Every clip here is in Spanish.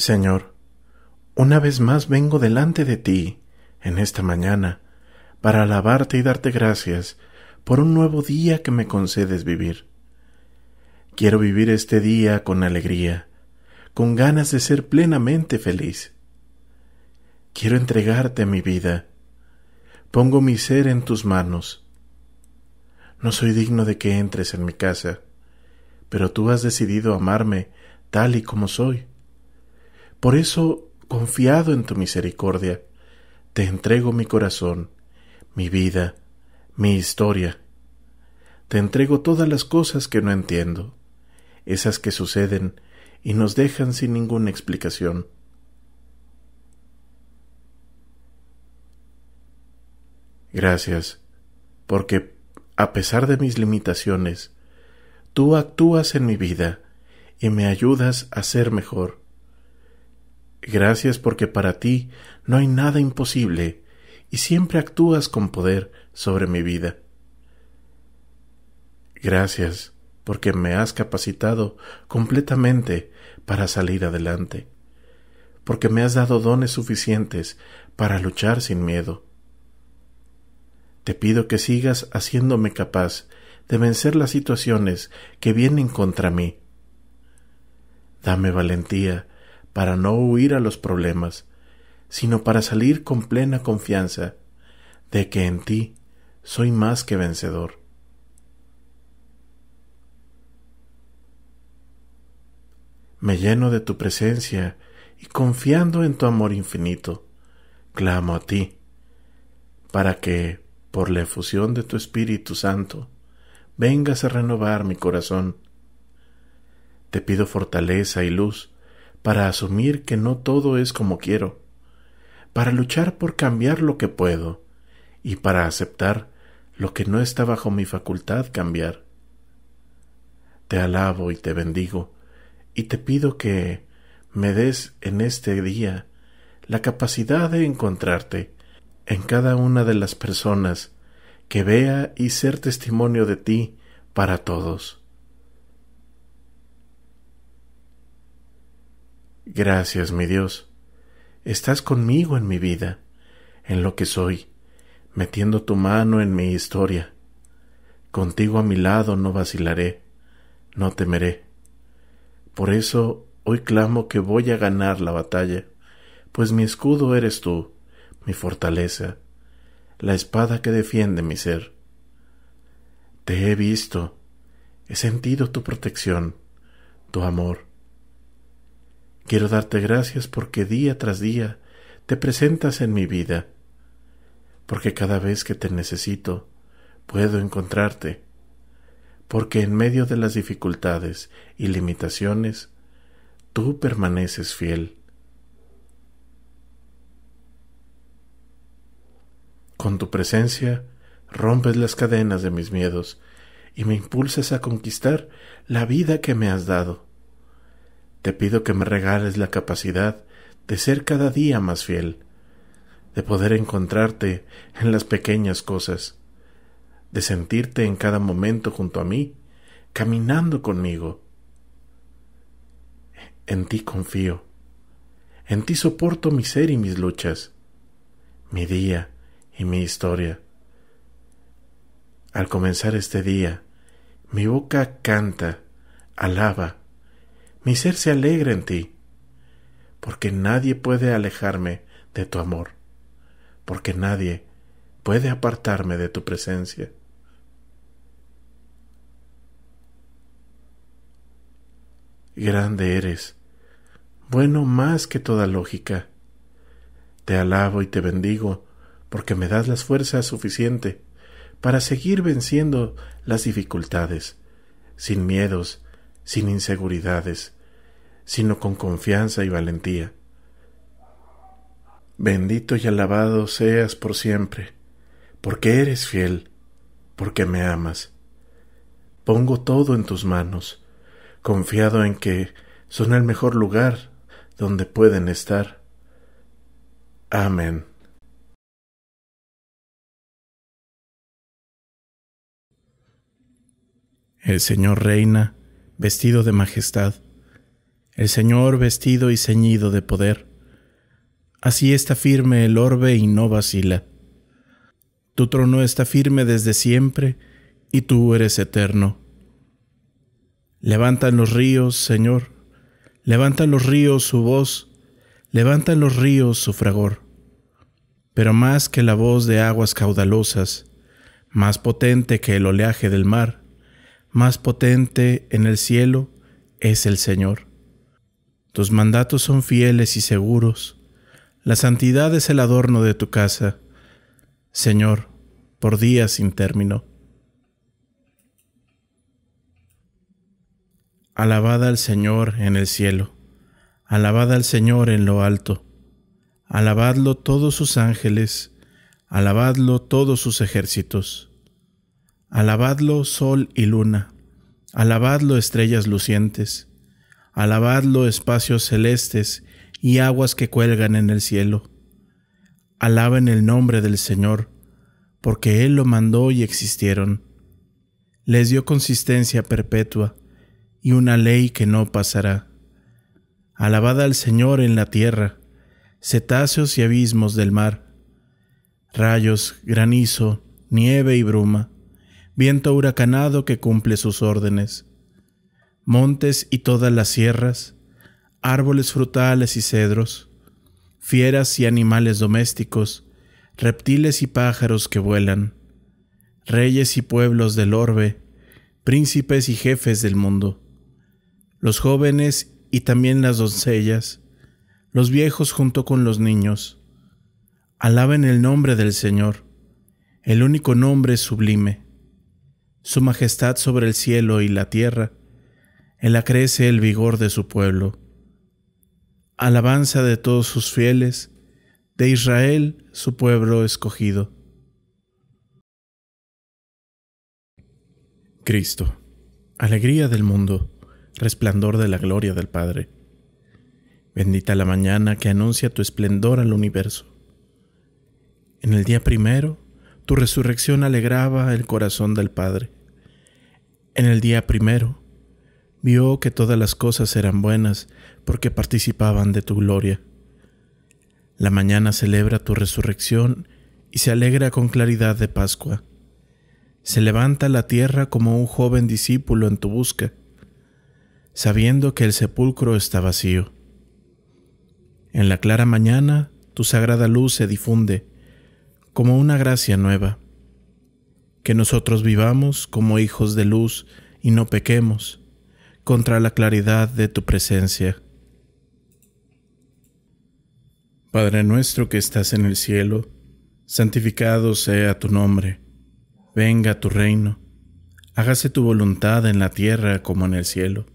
Señor, una vez más vengo delante de ti en esta mañana para alabarte y darte gracias por un nuevo día que me concedes vivir. Quiero vivir este día con alegría, con ganas de ser plenamente feliz. Quiero entregarte mi vida. Pongo mi ser en tus manos. No soy digno de que entres en mi casa, pero tú has decidido amarme tal y como soy. Por eso, confiado en tu misericordia, te entrego mi corazón, mi vida, mi historia. Te entrego todas las cosas que no entiendo, esas que suceden y nos dejan sin ninguna explicación. Gracias, porque a pesar de mis limitaciones, tú actúas en mi vida y me ayudas a ser mejor. Gracias porque para ti no hay nada imposible y siempre actúas con poder sobre mi vida. Gracias porque me has capacitado completamente para salir adelante, porque me has dado dones suficientes para luchar sin miedo. Te pido que sigas haciéndome capaz de vencer las situaciones que vienen contra mí. Dame valentía para no huir a los problemas, sino para salir con plena confianza de que en ti soy más que vencedor. Me lleno de tu presencia y confiando en tu amor infinito, clamo a ti, para que, por la efusión de tu Espíritu Santo, vengas a renovar mi corazón. Te pido fortaleza y luz para asumir que no todo es como quiero, para luchar por cambiar lo que puedo y para aceptar lo que no está bajo mi facultad cambiar. Te alabo y te bendigo y te pido que me des en este día la capacidad de encontrarte en cada una de las personas que vea y ser testimonio de ti para todos. Gracias, mi Dios. Estás conmigo en mi vida, en lo que soy, metiendo tu mano en mi historia. Contigo a mi lado no vacilaré, no temeré. Por eso hoy clamo que voy a ganar la batalla, pues mi escudo eres tú, mi fortaleza, la espada que defiende mi ser. Te he visto, he sentido tu protección, tu amor Quiero darte gracias porque día tras día te presentas en mi vida, porque cada vez que te necesito puedo encontrarte, porque en medio de las dificultades y limitaciones tú permaneces fiel. Con tu presencia rompes las cadenas de mis miedos y me impulsas a conquistar la vida que me has dado. Te pido que me regales la capacidad de ser cada día más fiel, de poder encontrarte en las pequeñas cosas, de sentirte en cada momento junto a mí, caminando conmigo. En ti confío, en ti soporto mi ser y mis luchas, mi día y mi historia. Al comenzar este día, mi boca canta, alaba, mi ser se alegra en ti, porque nadie puede alejarme de tu amor, porque nadie puede apartarme de tu presencia. Grande eres, bueno más que toda lógica. Te alabo y te bendigo, porque me das las fuerzas suficiente para seguir venciendo las dificultades, sin miedos sin inseguridades, sino con confianza y valentía. Bendito y alabado seas por siempre, porque eres fiel, porque me amas. Pongo todo en tus manos, confiado en que son el mejor lugar donde pueden estar. Amén. El Señor reina vestido de majestad, el Señor vestido y ceñido de poder. Así está firme el orbe y no vacila. Tu trono está firme desde siempre y tú eres eterno. Levantan los ríos, Señor, levantan los ríos su voz, levantan los ríos su fragor. Pero más que la voz de aguas caudalosas, más potente que el oleaje del mar, más potente en el cielo es el Señor. Tus mandatos son fieles y seguros. La santidad es el adorno de tu casa, Señor, por días sin término. Alabad al Señor en el cielo, alabad al Señor en lo alto, alabadlo todos sus ángeles, alabadlo todos sus ejércitos Alabadlo sol y luna, alabadlo estrellas lucientes, alabadlo espacios celestes y aguas que cuelgan en el cielo. Alaben el nombre del Señor, porque Él lo mandó y existieron. Les dio consistencia perpetua y una ley que no pasará. Alabad al Señor en la tierra, cetáceos y abismos del mar, rayos, granizo, nieve y bruma viento huracanado que cumple sus órdenes, montes y todas las sierras, árboles frutales y cedros, fieras y animales domésticos, reptiles y pájaros que vuelan, reyes y pueblos del orbe, príncipes y jefes del mundo, los jóvenes y también las doncellas, los viejos junto con los niños. Alaben el nombre del Señor, el único nombre sublime su majestad sobre el cielo y la tierra, en la crece el vigor de su pueblo. Alabanza de todos sus fieles, de Israel su pueblo escogido. Cristo, alegría del mundo, resplandor de la gloria del Padre. Bendita la mañana que anuncia tu esplendor al universo. En el día primero tu resurrección alegraba el corazón del Padre. En el día primero, vio que todas las cosas eran buenas porque participaban de tu gloria. La mañana celebra tu resurrección y se alegra con claridad de Pascua. Se levanta la tierra como un joven discípulo en tu busca, sabiendo que el sepulcro está vacío. En la clara mañana tu sagrada luz se difunde como una gracia nueva. Que nosotros vivamos como hijos de luz y no pequemos contra la claridad de tu presencia. Padre nuestro que estás en el cielo, santificado sea tu nombre, venga tu reino, hágase tu voluntad en la tierra como en el cielo.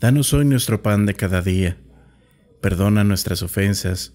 Danos hoy nuestro pan de cada día, perdona nuestras ofensas,